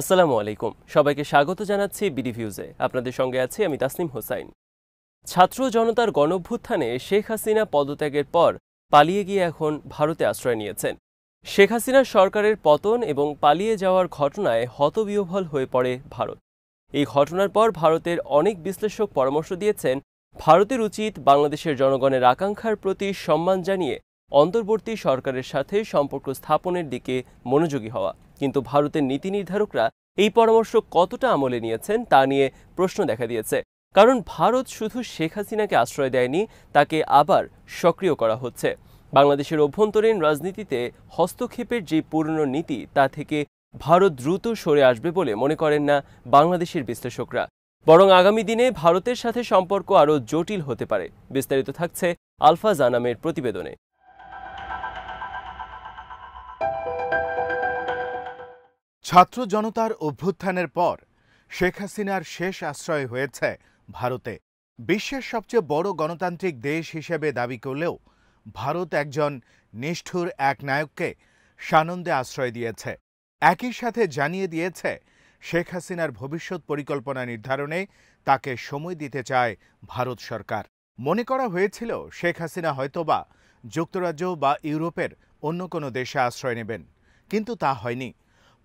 আসসালামু আলাইকুম সবাইকে স্বাগত জানাচ্ছি বিডিভিউজে আপনাদের সঙ্গে আছি আমি তাসনিম হোসাইন ছাত্র জনতার গণভ্যুত্থানে শেখ হাসিনা পদত্যাগের পর পালিয়ে গিয়ে এখন ভারতে আশ্রয় নিয়েছেন শেখ হাসিনার সরকারের পতন এবং পালিয়ে যাওয়ার ঘটনায় হতবিহ্বল হয়ে পড়ে ভারত এই ঘটনার পর ভারতের অনেক বিশ্লেষক পরামর্শ দিয়েছেন ভারতের উচিত বাংলাদেশের জনগণের আকাঙ্ক্ষার প্রতি সম্মান জানিয়ে অন্তর্বর্তী সরকারের সাথে সম্পর্ক স্থাপনের দিকে মনোযোগী হওয়া কিন্তু ভারতের নীতি নির্ধারকরা এই পরামর্শ কতটা আমলে নিয়েছেন তা নিয়ে প্রশ্ন দেখা দিয়েছে কারণ ভারত শুধু শেখ হাসিনাকে আশ্রয় দেয়নি তাকে আবার সক্রিয় করা হচ্ছে বাংলাদেশের অভ্যন্তরীণ রাজনীতিতে হস্তক্ষেপের যে পুরনো নীতি তা থেকে ভারত দ্রুত সরে আসবে বলে মনে করেন না বাংলাদেশের বিশ্লেষকরা বরং আগামী দিনে ভারতের সাথে সম্পর্ক আরও জটিল হতে পারে বিস্তারিত থাকছে আলফা জানামের প্রতিবেদনে ছাত্র জনতার অভ্যুত্থানের পর শেখ হাসিনার শেষ আশ্রয় হয়েছে ভারতে বিশ্বের সবচেয়ে বড় গণতান্ত্রিক দেশ হিসেবে দাবি করলেও ভারত একজন নিষ্ঠুর এক নায়ককে সানন্দে আশ্রয় দিয়েছে একই সাথে জানিয়ে দিয়েছে শেখ হাসিনার ভবিষ্যৎ পরিকল্পনা নির্ধারণে তাকে সময় দিতে চায় ভারত সরকার মনে করা হয়েছিল শেখ হাসিনা হয়তোবা যুক্তরাজ্য বা ইউরোপের অন্য কোনো দেশে আশ্রয় নেবেন কিন্তু তা হয়নি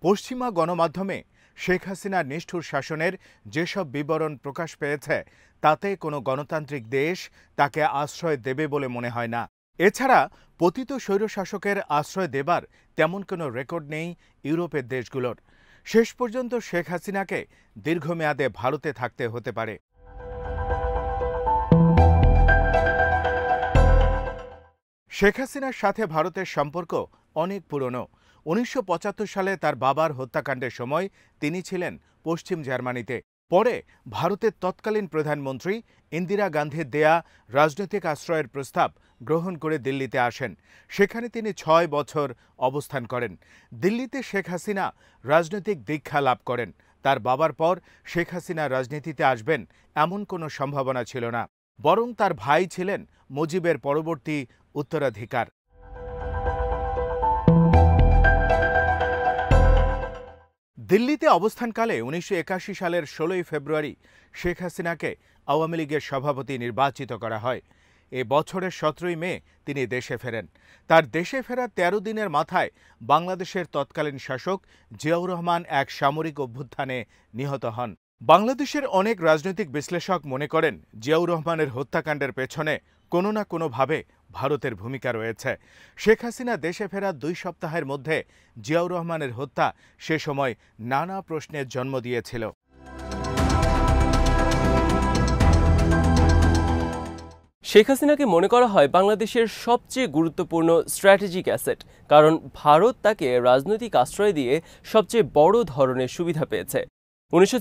পশ্চিমা গণমাধ্যমে শেখ হাসিনার নিষ্ঠুর শাসনের যেসব বিবরণ প্রকাশ পেয়েছে তাতে কোনো গণতান্ত্রিক দেশ তাকে আশ্রয় দেবে বলে মনে হয় না এছাড়া পতিত স্বৈরশাসকের আশ্রয় দেবার তেমন কোনো রেকর্ড নেই ইউরোপের দেশগুলোর শেষ পর্যন্ত শেখ হাসিনাকে দীর্ঘমেয়াদে ভারতে থাকতে হতে পারে শেখ হাসিনার সাথে ভারতের সম্পর্ক অনেক পুরনো উনিশশো সালে তার বাবার হত্যাকাণ্ডের সময় তিনি ছিলেন পশ্চিম জার্মানিতে পরে ভারতের তৎকালীন প্রধানমন্ত্রী ইন্দিরা গান্ধীর দেয়া রাজনৈতিক আশ্রয়ের প্রস্তাব গ্রহণ করে দিল্লিতে আসেন সেখানে তিনি ছয় বছর অবস্থান করেন দিল্লিতে শেখ হাসিনা রাজনৈতিক দীক্ষা লাভ করেন তার বাবার পর শেখ হাসিনা রাজনীতিতে আসবেন এমন কোনো সম্ভাবনা ছিল না বরং তার ভাই ছিলেন মুজিবের পরবর্তী উত্তরাধিকার দিল্লিতে অবস্থানকালে উনিশশো সালের ষোলোই ফেব্রুয়ারি শেখ হাসিনাকে আওয়ামী লীগের সভাপতি নির্বাচিত করা হয় এ বছরের সতেরোই মে তিনি দেশে ফেরেন তার দেশে ফেরার ১৩ দিনের মাথায় বাংলাদেশের তৎকালীন শাসক জিয়াউর রহমান এক সামরিক অভ্যুত্থানে নিহত হন বাংলাদেশের অনেক রাজনৈতিক বিশ্লেষক মনে করেন জিয়াউর রহমানের হত্যাকাণ্ডের পেছনে কোনো না কোনোভাবে ভারতের ভূমিকা রয়েছে শেখ হাসিনা দেশে ফেরার দুই সপ্তাহের মধ্যে জিয়াউর রহমানের হত্যা সে সময় নানা প্রশ্নের জন্ম দিয়েছিল শেখ হাসিনাকে মনে করা হয় বাংলাদেশের সবচেয়ে গুরুত্বপূর্ণ স্ট্র্যাটেজিক অ্যাসেট কারণ ভারত তাকে রাজনৈতিক আশ্রয় দিয়ে সবচেয়ে বড় ধরনের সুবিধা পেয়েছে উনিশশো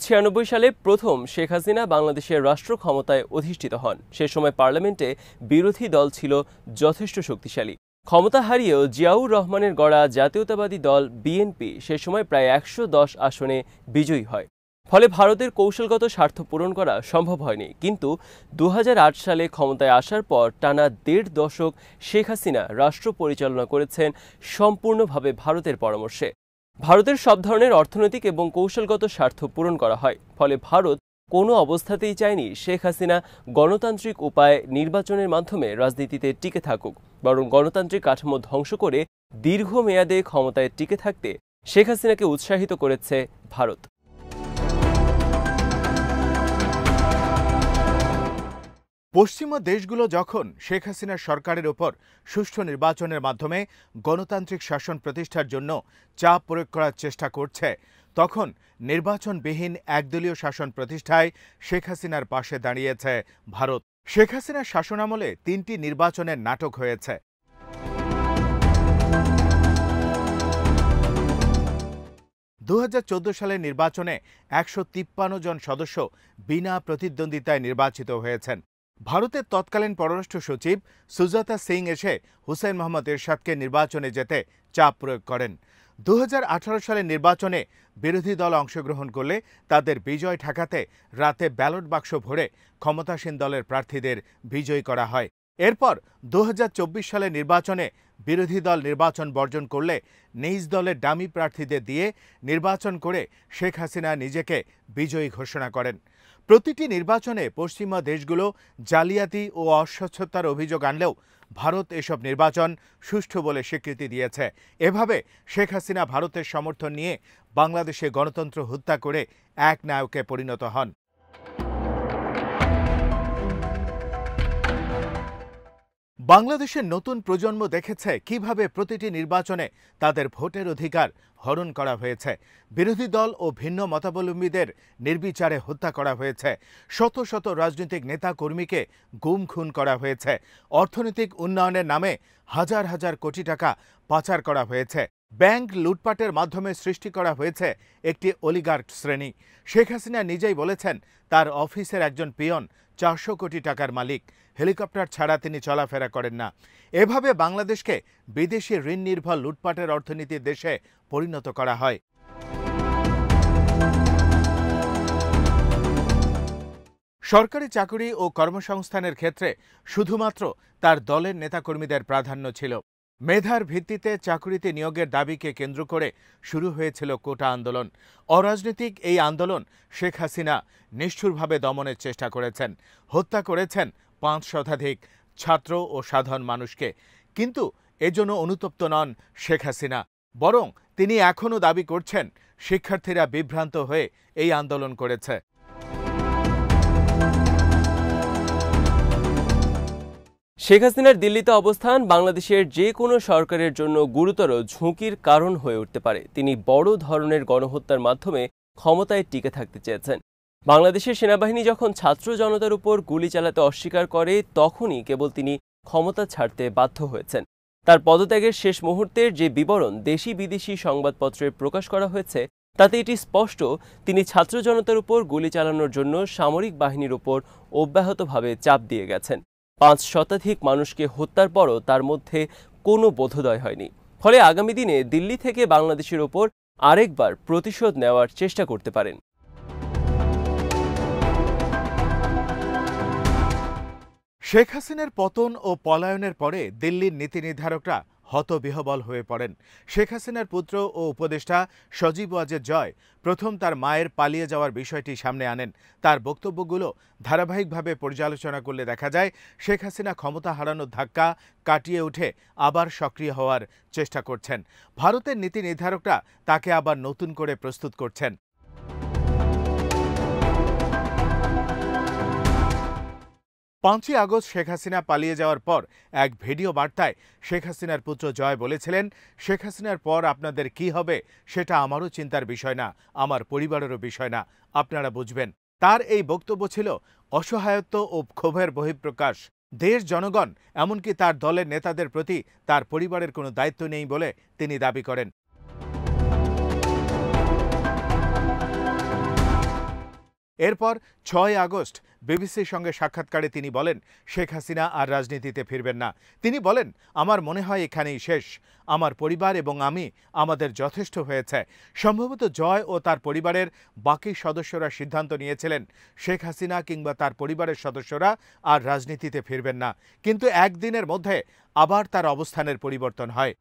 সালে প্রথম শেখ হাসিনা বাংলাদেশের রাষ্ট্র ক্ষমতায় অধিষ্ঠিত হন সে সময় পার্লামেন্টে বিরোধী দল ছিল যথেষ্ট শক্তিশালী ক্ষমতা হারিয়েও জিয়াউর রহমানের গড়া জাতীয়তাবাদী দল বিএনপি সে সময় প্রায় একশো আসনে বিজয়ী হয় ফলে ভারতের কৌশলগত স্বার্থ পূরণ করা সম্ভব হয়নি কিন্তু দু সালে ক্ষমতায় আসার পর টানা দেড় দশক শেখ হাসিনা রাষ্ট্র পরিচালনা করেছেন সম্পূর্ণভাবে ভারতের পরামর্শে ভারতের সব ধরনের অর্থনৈতিক এবং কৌশলগত স্বার্থ পূরণ করা হয় ফলে ভারত কোনো অবস্থাতেই চায়নি শেখ হাসিনা গণতান্ত্রিক উপায়ে নির্বাচনের মাধ্যমে রাজনীতিতে টিকে থাকুক বরং গণতান্ত্রিক কাঠামো ধ্বংস করে দীর্ঘমেয়াদে ক্ষমতায় টিকে থাকতে শেখ হাসিনাকে উৎসাহিত করেছে ভারত পশ্চিমা দেশগুলো যখন শেখ হাসিনার সরকারের ওপর সুষ্ঠু নির্বাচনের মাধ্যমে গণতান্ত্রিক শাসন প্রতিষ্ঠার জন্য চাপ প্রয়োগ করার চেষ্টা করছে তখন নির্বাচনবিহীন একদলীয় শাসন প্রতিষ্ঠায় শেখ হাসিনার পাশে দাঁড়িয়েছে ভারত শেখ হাসিনার শাসনামলে তিনটি নির্বাচনের নাটক হয়েছে দু সালের নির্বাচনে একশো জন সদস্য বিনা প্রতিদ্বন্দ্বিতায় নির্বাচিত হয়েছেন ভারতের তৎকালীন পররাষ্ট্র সচিব সুজাতা সিং এসে হুসেন মোহাম্মদ এরশাদকে নির্বাচনে যেতে চাপ প্রয়োগ করেন দু সালের নির্বাচনে বিরোধী দল অংশগ্রহণ করলে তাদের বিজয় ঠেকাতে রাতে ব্যালট বাক্স ভরে ক্ষমতাসীন দলের প্রার্থীদের বিজয়ী করা হয় এরপর দু সালের নির্বাচনে বিরোধী দল নির্বাচন বর্জন করলে নিজ দলের ডামি প্রার্থীদের দিয়ে নির্বাচন করে শেখ হাসিনা নিজেকে বিজয়ী ঘোষণা করেন প্রতিটি নির্বাচনে পশ্চিমা দেশগুলো জালিয়াতি ও অস্বচ্ছতার অভিযোগ আনলেও ভারত এসব নির্বাচন সুষ্ঠু বলে স্বীকৃতি দিয়েছে এভাবে শেখ হাসিনা ভারতের সমর্থন নিয়ে বাংলাদেশে গণতন্ত্র হত্যা করে এক নায়কে পরিণত হন বাংলাদেশের নতুন প্রজন্ম দেখেছে কিভাবে প্রতিটি নির্বাচনে তাদের ভোটের অধিকার হরণ করা হয়েছে বিরোধী দল ও ভিন্ন মতাবলম্বীদের নির্বিচারে হত্যা করা হয়েছে শত শত রাজনৈতিক নেতা কর্মীকে গুম খুন করা হয়েছে অর্থনৈতিক উন্নয়নের নামে হাজার হাজার কোটি টাকা পাচার করা হয়েছে ব্যাংক লুটপাটের মাধ্যমে সৃষ্টি করা হয়েছে একটি অলিগার্ক শ্রেণী শেখ হাসিনা নিজেই বলেছেন তার অফিসের একজন পিয়ন চারশো কোটি টাকার মালিক হেলিকপ্টার ছাড়া তিনি চলাফেরা করেন না এভাবে বাংলাদেশকে বিদেশি ঋণ নির্ভর লুটপাটের অর্থনীতি দেশে পরিণত করা হয় সরকারি চাকুরি ও কর্মসংস্থানের ক্ষেত্রে শুধুমাত্র তার দলের নেতাকর্মীদের প্রাধান্য ছিল মেধার ভিত্তিতে চাকুরিতে নিয়োগের দাবিকে কেন্দ্র করে শুরু হয়েছিল কোটা আন্দোলন অরাজনৈতিক এই আন্দোলন শেখ হাসিনা নিষ্ঠুরভাবে দমনের চেষ্টা করেছেন হত্যা করেছেন পাঁচ শতাধিক ছাত্র ও সাধারণ মানুষকে কিন্তু এজন্য অনুতপ্ত নন শেখ হাসিনা বরং তিনি এখনও দাবি করছেন শিক্ষার্থীরা বিভ্রান্ত হয়ে এই আন্দোলন করেছে শেখ হাসিনার দিল্লিতে অবস্থান বাংলাদেশের যে কোনো সরকারের জন্য গুরুতর ঝুঁকির কারণ হয়ে উঠতে পারে তিনি বড় ধরনের গণহত্যার মাধ্যমে ক্ষমতায় টিকে থাকতে চেয়েছেন বাংলাদেশের সেনাবাহিনী যখন ছাত্র জনতার উপর গুলি চালাতে অস্বীকার করে তখনই কেবল তিনি ক্ষমতা ছাড়তে বাধ্য হয়েছেন তার পদত্যাগের শেষ মুহূর্তের যে বিবরণ দেশি বিদেশি সংবাদপত্রে প্রকাশ করা হয়েছে তাতে এটি স্পষ্ট তিনি ছাত্র জনতার উপর গুলি চালানোর জন্য সামরিক বাহিনীর উপর অব্যাহতভাবে চাপ দিয়ে গেছেন পাঁচ শতাধিক মানুষকে হত্যার পরও তার মধ্যে কোনো বোধোদয় হয়নি ফলে আগামী দিনে দিল্লি থেকে বাংলাদেশের ওপর আরেকবার প্রতিশোধ নেওয়ার চেষ্টা করতে পারেন শেখ হাসিনার পতন ও পলায়নের পরে দিল্লির নীতি নির্ধারকরা হতবিহবল হয়ে পড়েন শেখ হাসিনার পুত্র ও উপদেষ্টা সজীব ওয়াজের জয় প্রথম তার মায়ের পালিয়ে যাওয়ার বিষয়টি সামনে আনেন তার বক্তব্যগুলো ধারাবাহিকভাবে পর্যালোচনা করলে দেখা যায় শেখ হাসিনা ক্ষমতা হারানোর ধাক্কা কাটিয়ে উঠে আবার সক্রিয় হওয়ার চেষ্টা করছেন ভারতের নীতি নির্ধারকরা তাকে আবার নতুন করে প্রস্তুত করছেন পাঁচই আগস্ট শেখ হাসিনা পালিয়ে যাওয়ার পর এক ভিডিও বার্তায় শেখ হাসিনার পুত্র জয় বলেছিলেন শেখ হাসিনার পর আপনাদের কি হবে সেটা আমারও চিন্তার বিষয় না আমার পরিবারেরও বিষয় না আপনারা বুঝবেন তার এই বক্তব্য ছিল অসহায়ত্ব ও ক্ষোভের বহিঃপ্রকাশ দেশ জনগণ এমনকি তার দলের নেতাদের প্রতি তার পরিবারের কোনো দায়িত্ব নেই বলে তিনি দাবি করেন এরপর ছয় আগস্ট বিবিসির সঙ্গে সাক্ষাৎকারে তিনি বলেন শেখ হাসিনা আর রাজনীতিতে ফিরবেন না তিনি বলেন আমার মনে হয় এখানেই শেষ আমার পরিবার এবং আমি আমাদের যথেষ্ট হয়েছে সম্ভবত জয় ও তার পরিবারের বাকি সদস্যরা সিদ্ধান্ত নিয়েছিলেন শেখ হাসিনা কিংবা তার পরিবারের সদস্যরা আর রাজনীতিতে ফিরবেন না কিন্তু একদিনের মধ্যে আবার তার অবস্থানের পরিবর্তন হয়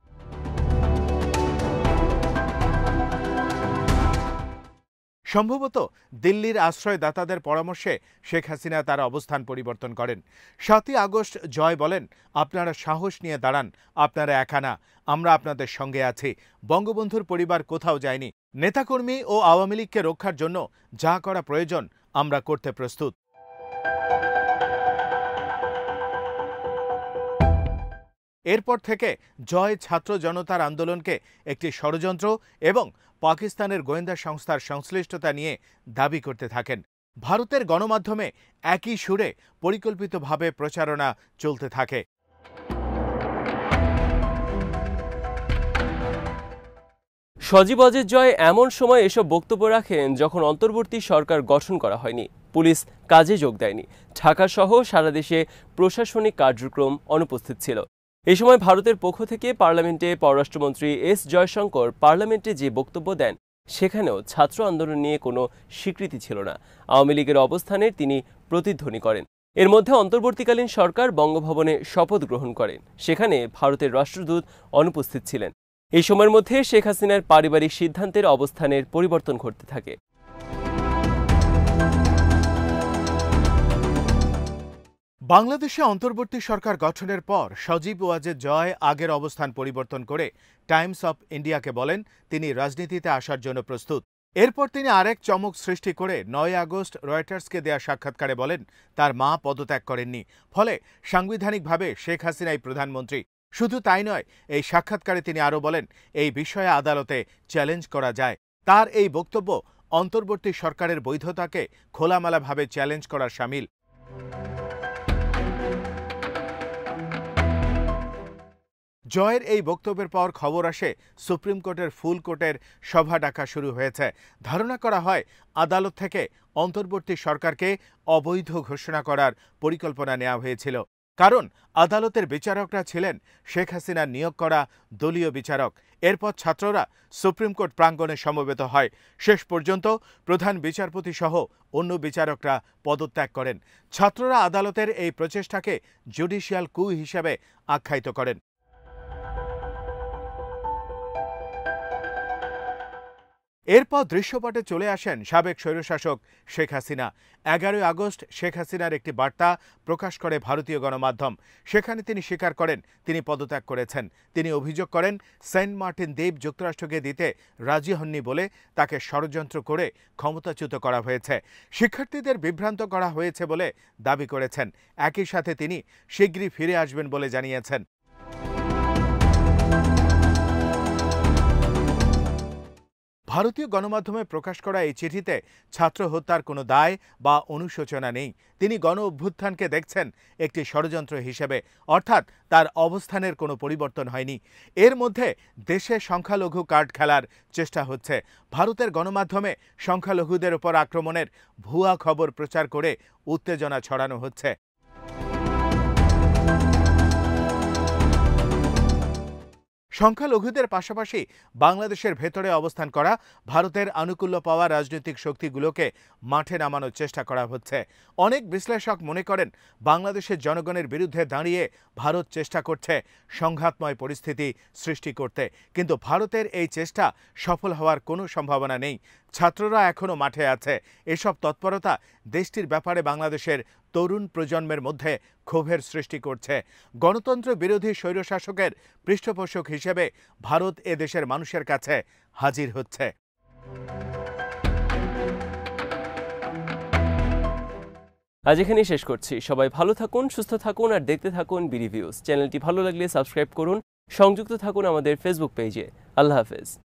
সম্ভবত দিল্লির আশ্রয়দাতাদের পরামর্শে শেখ হাসিনা তার অবস্থান পরিবর্তন করেন সাতই আগস্ট জয় বলেন আপনারা সাহস নিয়ে দাঁড়ান আপনারা একানা আমরা আপনাদের সঙ্গে আছি বঙ্গবন্ধুর পরিবার কোথাও যায়নি নেতাকর্মী ও আওয়ামী লীগকে রক্ষার জন্য যা করা প্রয়োজন আমরা করতে প্রস্তুত এরপর থেকে জয় ছাত্র জনতার আন্দোলনকে একটি ষড়যন্ত্র এবং পাকিস্তানের গোয়েন্দা সংস্থার সংশ্লিষ্টতা নিয়ে দাবি করতে থাকেন ভারতের গণমাধ্যমে একই সুরে পরিকল্পিতভাবে প্রচারণা চলতে থাকে সজীব অজিত জয় এমন সময় এসব বক্তব্য রাখেন যখন অন্তর্বর্তী সরকার গঠন করা হয়নি পুলিশ কাজে যোগ দেয়নি ঢাকাসহ সারা দেশে প্রশাসনিক কার্যক্রম অনুপস্থিত ছিল এ সময় ভারতের পক্ষ থেকে পার্লামেন্টে পররাষ্ট্রমন্ত্রী এস জয়শঙ্কর পার্লামেন্টে যে বক্তব্য দেন সেখানেও ছাত্র আন্দোলন নিয়ে কোনো স্বীকৃতি ছিল না আওয়ামী লীগের অবস্থানের তিনি প্রতিধ্বনি করেন এর মধ্যে অন্তর্বর্তীকালীন সরকার বঙ্গভবনে শপথ গ্রহণ করেন সেখানে ভারতের রাষ্ট্রদূত অনুপস্থিত ছিলেন এই সময়ের মধ্যে শেখ হাসিনার পারিবারিক সিদ্ধান্তের অবস্থানের পরিবর্তন ঘটতে থাকে বাংলাদেশে অন্তর্বর্তী সরকার গঠনের পর সজীব ওয়াজেদ জয় আগের অবস্থান পরিবর্তন করে টাইমস অব ইন্ডিয়াকে বলেন তিনি রাজনীতিতে আসার জন্য প্রস্তুত এরপর তিনি আরেক চমক সৃষ্টি করে নয় আগস্ট রয়টার্সকে দেয়া সাক্ষাৎকারে বলেন তার মা পদত্যাগ করেননি ফলে সাংবিধানিকভাবে শেখ হাসিনাই প্রধানমন্ত্রী শুধু তাই নয় এই সাক্ষাৎকারে তিনি আরও বলেন এই বিষয়ে আদালতে চ্যালেঞ্জ করা যায় তার এই বক্তব্য অন্তর্বর্তী সরকারের বৈধতাকে খোলামেলাভাবে চ্যালেঞ্জ করার সামিল জয়ের এই বক্তব্যের পর খবর আসে সুপ্রিম কোর্টের ফুল কোর্টের সভা ডাকা শুরু হয়েছে ধারণা করা হয় আদালত থেকে অন্তর্বর্তী সরকারকে অবৈধ ঘোষণা করার পরিকল্পনা নেওয়া হয়েছিল কারণ আদালতের বিচারকরা ছিলেন শেখ হাসিনার নিয়োগ করা দলীয় বিচারক এরপর ছাত্ররা সুপ্রিম কোর্ট প্রাঙ্গণে সমবেত হয় শেষ পর্যন্ত প্রধান বিচারপতি সহ অন্য বিচারকরা পদত্যাগ করেন ছাত্ররা আদালতের এই প্রচেষ্টাকে জুডিশিয়াল কু হিসাবে আখ্যায়িত করেন এরপর দৃশ্যপটে চলে আসেন সাবেক স্বৈরশাসক শেখ হাসিনা এগারোই আগস্ট শেখ হাসিনার একটি বার্তা প্রকাশ করে ভারতীয় গণমাধ্যম সেখানে তিনি স্বীকার করেন তিনি পদত্যাগ করেছেন তিনি অভিযোগ করেন সেন্ট মার্টিন দ্বীপ যুক্তরাষ্ট্রকে দিতে রাজি হননি বলে তাকে ষড়যন্ত্র করে ক্ষমতাচ্যুত করা হয়েছে শিক্ষার্থীদের বিভ্রান্ত করা হয়েছে বলে দাবি করেছেন একই সাথে তিনি শীঘ্রই ফিরে আসবেন বলে জানিয়েছেন ভারতীয় গণমাধ্যমে প্রকাশ করা এই চিঠিতে ছাত্র হত্যার কোনো দায় বা অনুশোচনা নেই তিনি গণ অভ্যুত্থানকে দেখছেন একটি ষড়যন্ত্র হিসেবে অর্থাৎ তার অবস্থানের কোনো পরিবর্তন হয়নি এর মধ্যে দেশে সংখ্যালঘু কার্ড খেলার চেষ্টা হচ্ছে ভারতের গণমাধ্যমে সংখ্যালঘুদের ওপর আক্রমণের ভুয়া খবর প্রচার করে উত্তেজনা ছড়ানো হচ্ছে সংখ্যালঘুদের পাশাপাশি বাংলাদেশের ভেতরে অবস্থান করা ভারতের আনুকূল্য পাওয়া রাজনৈতিক শক্তিগুলোকে মাঠে নামানোর চেষ্টা করা হচ্ছে অনেক বিশ্লেষক মনে করেন বাংলাদেশের জনগণের বিরুদ্ধে দাঁড়িয়ে ভারত চেষ্টা করছে সংঘাতময় পরিস্থিতি সৃষ্টি করতে কিন্তু ভারতের এই চেষ্টা সফল হওয়ার কোনো সম্ভাবনা নেই ছাত্ররা এখনও মাঠে আছে এসব তৎপরতা দেশটির ব্যাপারে বাংলাদেশের তরুণ প্রজন্মের মধ্যে ক্ষোভের সৃষ্টি করছে গণতন্ত্র বিরোধী স্বৈরশাসকের পৃষ্ঠপোষক হিসেবে ভারত এ দেশের মানুষের কাছে হাজির হচ্ছে আজ এখানেই শেষ করছি সবাই ভালো থাকুন সুস্থ থাকুন আর দেখতে থাকুন বিরিভিউজ চ্যানেলটি ভালো লাগলে সাবস্ক্রাইব করুন সংযুক্ত থাকুন আমাদের ফেসবুক পেজে আল্লাহ হাফেজ